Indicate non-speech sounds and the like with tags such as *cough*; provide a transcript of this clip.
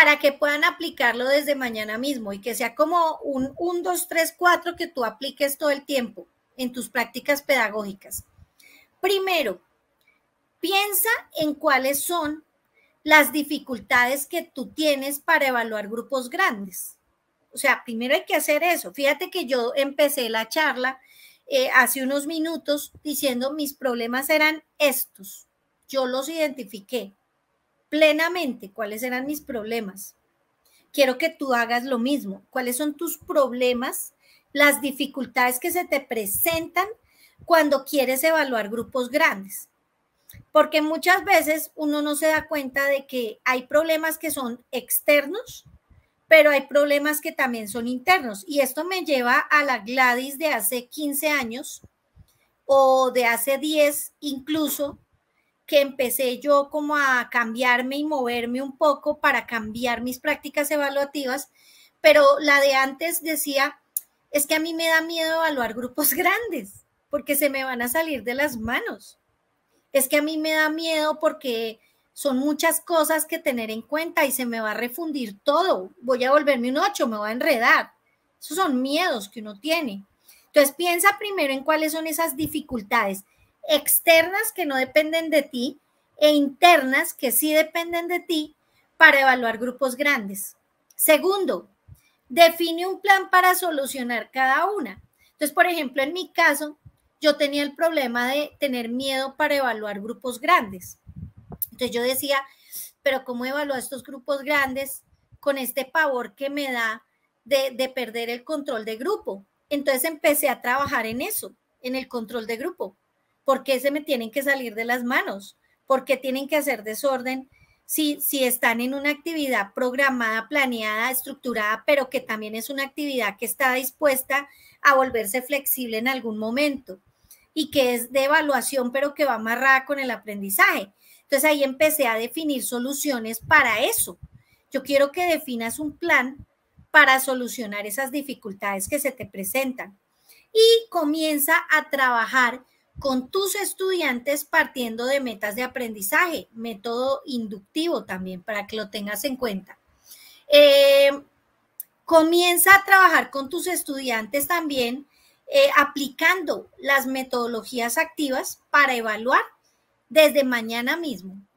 para que puedan aplicarlo desde mañana mismo y que sea como un 1, 2, 3, 4 que tú apliques todo el tiempo en tus prácticas pedagógicas. Primero, piensa en cuáles son las dificultades que tú tienes para evaluar grupos grandes. O sea, primero hay que hacer eso. Fíjate que yo empecé la charla eh, hace unos minutos diciendo mis problemas eran estos. Yo los identifiqué plenamente cuáles eran mis problemas. Quiero que tú hagas lo mismo. ¿Cuáles son tus problemas? Las dificultades que se te presentan cuando quieres evaluar grupos grandes. Porque muchas veces uno no se da cuenta de que hay problemas que son externos, pero hay problemas que también son internos. Y esto me lleva a la Gladys de hace 15 años o de hace 10 incluso, que empecé yo como a cambiarme y moverme un poco para cambiar mis prácticas evaluativas, pero la de antes decía, es que a mí me da miedo evaluar grupos *laughs* grandes porque se me van a salir de las manos. Es que a mí me da miedo porque son muchas cosas que tener en cuenta y se me va a refundir todo. Voy a volverme un 8, me voy a enredar. Esos son miedos que uno tiene. Entonces piensa primero en cuáles son esas dificultades externas que no dependen de ti e internas que sí dependen de ti para evaluar grupos grandes. Segundo, define un plan para solucionar cada una. Entonces, por ejemplo, en mi caso, yo tenía el problema de tener miedo para evaluar grupos grandes. Entonces yo decía, pero ¿cómo evalúo estos grupos grandes con este pavor que me da de, perder el control de grupo? Entonces empecé a trabajar en eso, en el control de grupo. ¿Por qué se me tienen que salir de las manos? ¿Por qué tienen que hacer desorden? Si, si están en una actividad programada, planeada, estructurada, pero que también es una actividad que está dispuesta a volverse flexible en algún momento y que es de evaluación, pero que va amarrada con el aprendizaje. Entonces ahí empecé a definir soluciones para eso. Yo quiero que definas un plan para solucionar esas dificultades que se te presentan. Y comienza a trabajar con tus estudiantes partiendo de metas de aprendizaje, método inductivo también para que lo tengas en cuenta. Eh, comienza a trabajar con tus estudiantes también eh, aplicando las metodologías activas para evaluar desde mañana mismo.